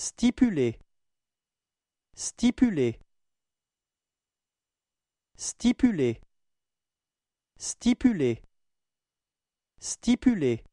Stipuler stipuler stipuler stipuler stipuler